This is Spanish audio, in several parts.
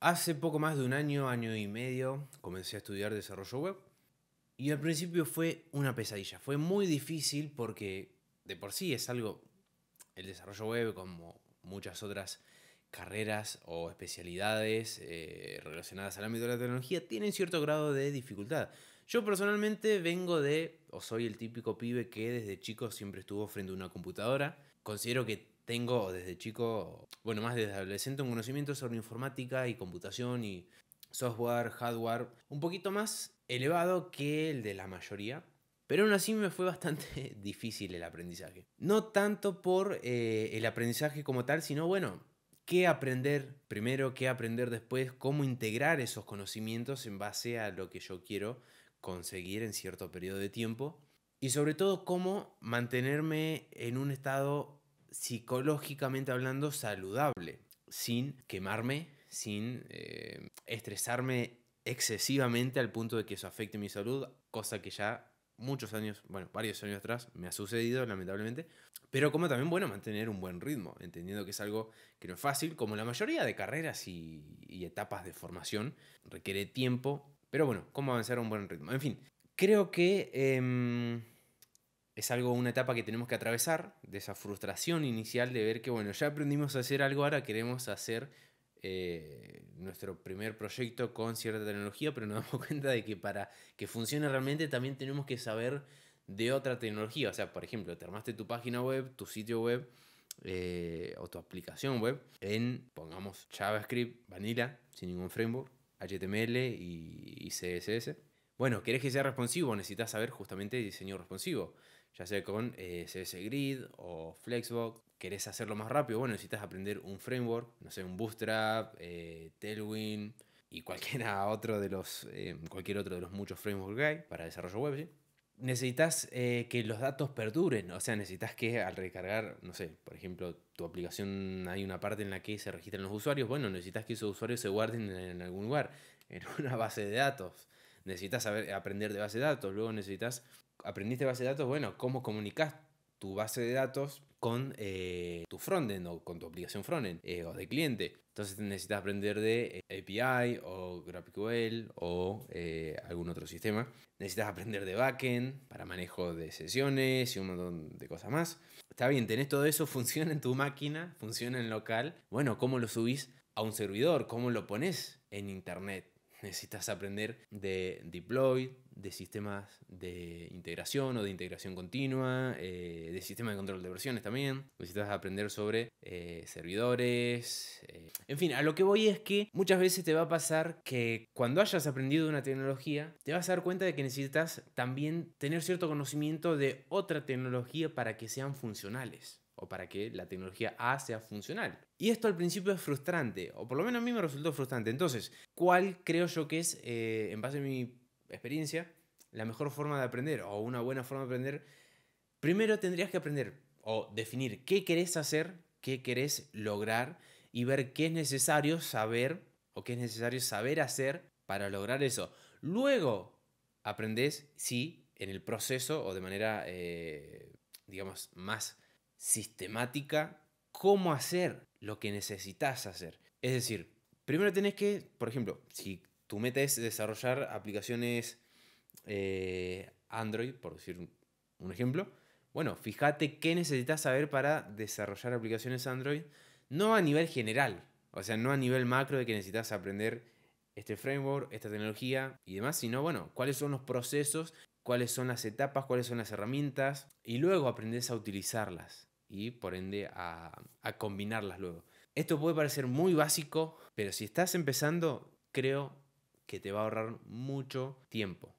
Hace poco más de un año, año y medio, comencé a estudiar desarrollo web y al principio fue una pesadilla. Fue muy difícil porque de por sí es algo, el desarrollo web como muchas otras carreras o especialidades eh, relacionadas al ámbito de la tecnología tienen cierto grado de dificultad. Yo personalmente vengo de, o soy el típico pibe que desde chico siempre estuvo frente a una computadora. Considero que tengo desde chico, bueno, más desde adolescente, un conocimiento sobre informática y computación y software, hardware, un poquito más elevado que el de la mayoría. Pero aún así me fue bastante difícil el aprendizaje. No tanto por eh, el aprendizaje como tal, sino bueno, qué aprender primero, qué aprender después, cómo integrar esos conocimientos en base a lo que yo quiero conseguir en cierto periodo de tiempo. Y sobre todo cómo mantenerme en un estado psicológicamente hablando saludable, sin quemarme, sin eh, estresarme excesivamente al punto de que eso afecte mi salud, cosa que ya muchos años, bueno, varios años atrás me ha sucedido lamentablemente, pero como también, bueno, mantener un buen ritmo, entendiendo que es algo que no es fácil, como la mayoría de carreras y, etapas de formación, requiere tiempo, pero bueno, cómo avanzar a un buen ritmo. En fin, creo que... Em, es algo, una etapa que tenemos que atravesar, de esa frustración inicial de ver que, bueno, ya aprendimos a hacer algo, ahora queremos hacer eh, nuestro primer proyecto con cierta tecnología, pero nos damos cuenta de que para que funcione realmente también tenemos que saber de otra tecnología. O sea, por ejemplo, te armaste tu página web, tu sitio web eh, o tu aplicación web en, pongamos, JavaScript, vanilla, sin ningún framework, HTML y, y CSS. Bueno, querés que sea responsivo, necesitas saber justamente diseño responsivo ya sea con eh, CSS CS Grid o Flexbox. ¿Querés hacerlo más rápido? Bueno, necesitas aprender un framework, no sé, un Bootstrap, eh, Tailwind y cualquiera otro de los, eh, cualquier otro de los muchos frameworks que hay para desarrollo web. Necesitas que los datos perduren, o sea, necesitas que al recargar, no sé, por ejemplo, tu aplicación hay una parte en la que se registran los usuarios, bueno, necesitas que esos usuarios se guarden en algún lugar, en una base de datos necesitas saber, aprender de base de datos, luego necesitas, aprendiste base de datos, bueno, ¿cómo comunicas tu base de datos con eh, tu frontend o con tu aplicación frontend eh, o de cliente. Entonces necesitas aprender de eh, API o GraphQL o algún otro sistema. Necesitas aprender de backend para manejo de sesiones y un montón de cosas más. Está bien, tenés todo eso, funciona en tu máquina, funciona en local. Bueno, ¿cómo lo subís a un servidor? ¿Cómo lo pones en internet? necesitas aprender de deploy, de sistemas de integración o de integración continua, eh, de sistemas de control de versiones también. Necesitas aprender sobre eh, servidores. Eh, en fin, a lo que voy es que muchas veces te va a pasar que cuando hayas aprendido una tecnología, te vas a dar cuenta de que necesitas también tener cierto conocimiento de otra tecnología para que sean funcionales o para que la tecnología A sea funcional. Y esto al principio es frustrante, o por lo menos a mí me resultó frustrante. Entonces, ¿cuál creo yo que es, eh, en base a mi experiencia, la mejor forma de aprender o una buena forma de aprender? Primero tendrías que aprender o definir qué querés hacer, qué querés lograr y ver qué es necesario saber o qué es necesario saber hacer para lograr eso. Luego aprendes si en el proceso o de manera, eh, digamos, más sistemática cómo hacer lo que necesitas hacer. Es decir, primero tenés que, por ejemplo, si tu meta es desarrollar aplicaciones eh, Android, por decir un ejemplo, bueno, fíjate qué necesitas saber para desarrollar aplicaciones Android, no a nivel general, o sea, no a nivel macro de que necesitas aprender este framework, esta tecnología y demás, sino, bueno, cuáles son los procesos, cuáles son las etapas, cuáles son las herramientas, y luego aprendes a utilizarlas y por ende a, combinarlas luego. Esto puede parecer muy básico, pero si estás empezando, creo que te va a ahorrar mucho tiempo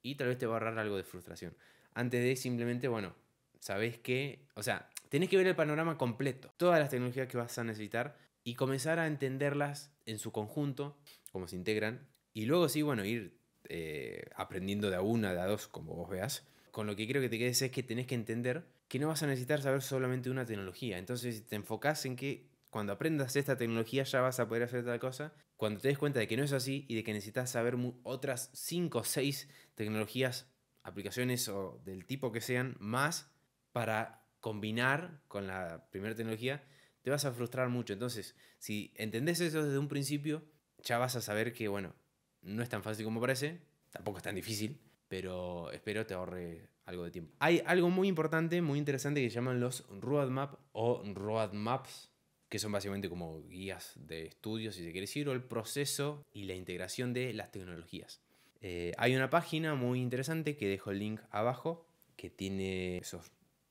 y tal vez te va a ahorrar algo de frustración. Antes de simplemente, bueno, sabes que, o sea, tenés que ver el panorama completo, todas las tecnologías que vas a necesitar y comenzar a entenderlas en su conjunto, cómo se integran, y luego sí, bueno, ir eh, aprendiendo de a una, de a dos, como vos veas. Con lo que creo que te quedes es que tenés que entender que no vas a necesitar saber solamente una tecnología. Entonces, si te enfocas en que cuando aprendas esta tecnología ya vas a poder hacer tal cosa, cuando te des cuenta de que no es así y de que necesitas saber otras 5 o 6 tecnologías, aplicaciones o del tipo que sean, más para combinar con la primera tecnología, te vas a frustrar mucho. Entonces, si entendés eso desde un principio, ya vas a saber que, bueno, no es tan fácil como parece, tampoco es tan difícil, pero espero te ahorre algo de tiempo. Hay algo muy importante, muy interesante que llaman los roadmap o roadmaps, que son básicamente como guías de estudio, si se quiere decir, o el proceso y la integración de las tecnologías. Eh, hay una página muy interesante que dejo el link abajo, que tiene esos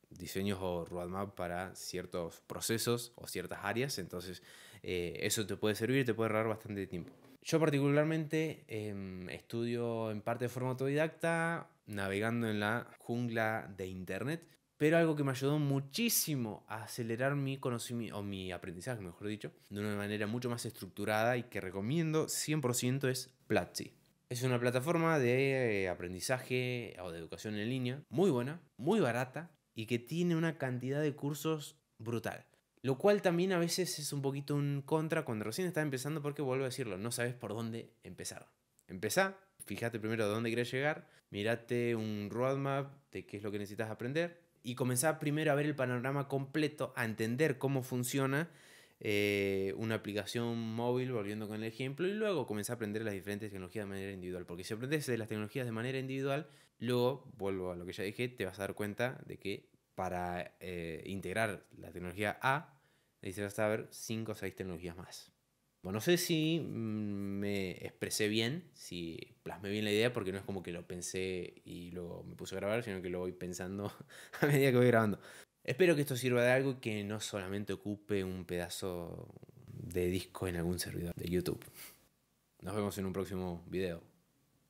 diseños o roadmap para ciertos procesos o ciertas áreas, entonces eh, eso te puede servir, te puede ahorrar bastante tiempo. Yo particularmente em, estudio en parte de forma autodidacta, navegando en la jungla de Internet, pero algo que me ayudó muchísimo a acelerar mi conocimiento, o mi aprendizaje, mejor dicho, de una manera mucho más estructurada y que recomiendo 100% es Platzi. Es una plataforma de aprendizaje o de educación en línea muy buena, muy barata y que tiene una cantidad de cursos brutal. Lo cual también a veces es un poquito un contra cuando recién estás empezando porque vuelvo a decirlo, no sabes por dónde empezar. Empezá, fíjate primero de dónde querés llegar, mirate un roadmap de qué es lo que necesitas aprender y comenzá primero a ver el panorama completo, a entender cómo funciona eh, una aplicación móvil, volviendo con el ejemplo, y luego comenzá a aprender las diferentes tecnologías de manera individual. Porque si aprendes de las tecnologías de manera individual, luego, vuelvo a lo que ya dije, te vas a dar cuenta de que para eh, integrar la tecnología A, necesitas saber 5 o 6 tecnologías más. Bueno, no sé si mm, me expresé bien, si plasmé bien la idea, porque no es como que lo pensé y luego me puse a grabar, sino que lo voy pensando a medida que voy grabando. Espero que esto sirva de algo y que no solamente ocupe un pedazo de disco en algún servidor de YouTube. Nos vemos en un próximo video.